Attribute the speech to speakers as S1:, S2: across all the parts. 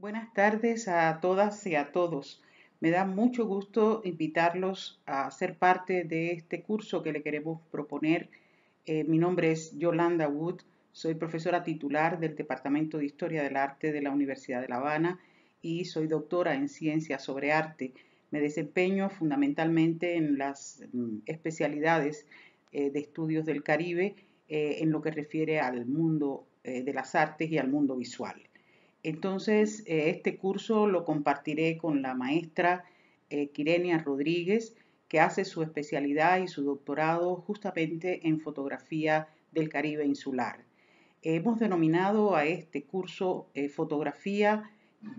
S1: Buenas tardes a todas y a todos. Me da mucho gusto invitarlos a ser parte de este curso que le queremos proponer. Eh, mi nombre es Yolanda Wood, soy profesora titular del Departamento de Historia del Arte de la Universidad de La Habana y soy doctora en Ciencias sobre Arte. Me desempeño fundamentalmente en las mm, especialidades eh, de estudios del Caribe eh, en lo que refiere al mundo de las artes y al mundo visual. Entonces, eh, este curso lo compartiré con la maestra eh, Kirenia Rodríguez, que hace su especialidad y su doctorado justamente en fotografía del Caribe insular. Hemos denominado a este curso eh, Fotografía,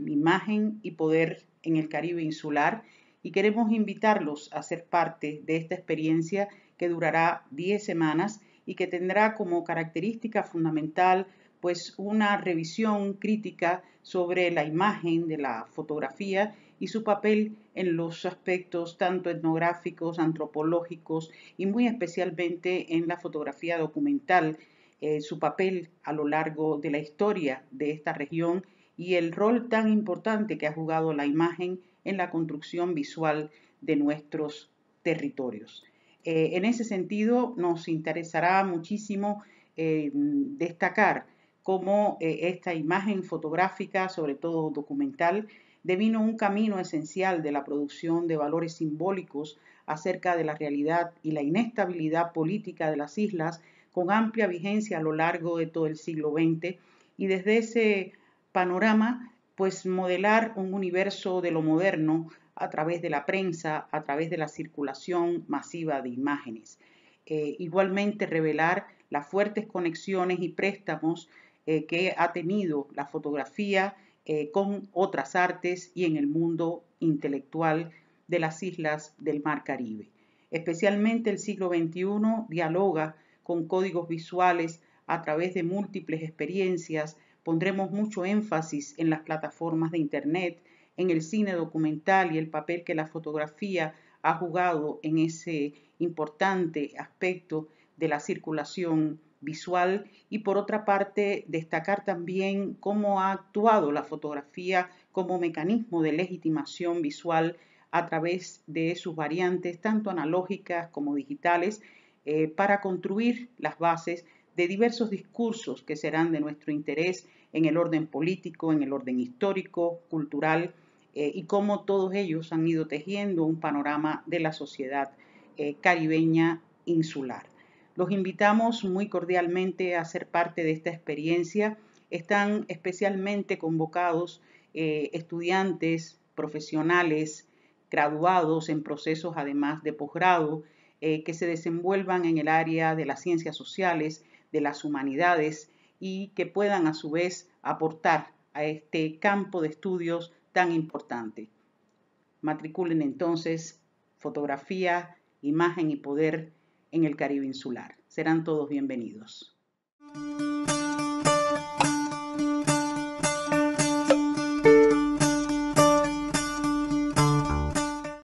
S1: Imagen y Poder en el Caribe insular y queremos invitarlos a ser parte de esta experiencia que durará 10 semanas y que tendrá como característica fundamental pues una revisión crítica sobre la imagen de la fotografía y su papel en los aspectos tanto etnográficos, antropológicos y muy especialmente en la fotografía documental, eh, su papel a lo largo de la historia de esta región y el rol tan importante que ha jugado la imagen en la construcción visual de nuestros territorios. Eh, en ese sentido, nos interesará muchísimo eh, destacar como eh, esta imagen fotográfica, sobre todo documental, devino un camino esencial de la producción de valores simbólicos acerca de la realidad y la inestabilidad política de las islas, con amplia vigencia a lo largo de todo el siglo XX. Y desde ese panorama, pues modelar un universo de lo moderno a través de la prensa, a través de la circulación masiva de imágenes. Eh, igualmente revelar las fuertes conexiones y préstamos eh, que ha tenido la fotografía eh, con otras artes y en el mundo intelectual de las islas del Mar Caribe. Especialmente el siglo XXI dialoga con códigos visuales a través de múltiples experiencias. Pondremos mucho énfasis en las plataformas de Internet, en el cine documental y el papel que la fotografía ha jugado en ese importante aspecto de la circulación visual y por otra parte destacar también cómo ha actuado la fotografía como mecanismo de legitimación visual a través de sus variantes, tanto analógicas como digitales, eh, para construir las bases de diversos discursos que serán de nuestro interés en el orden político, en el orden histórico, cultural, eh, y cómo todos ellos han ido tejiendo un panorama de la sociedad eh, caribeña insular. Los invitamos muy cordialmente a ser parte de esta experiencia. Están especialmente convocados eh, estudiantes, profesionales, graduados en procesos además de posgrado, eh, que se desenvuelvan en el área de las ciencias sociales, de las humanidades y que puedan a su vez aportar a este campo de estudios tan importante. Matriculen entonces fotografía, imagen y poder en el Caribe insular. Serán todos bienvenidos.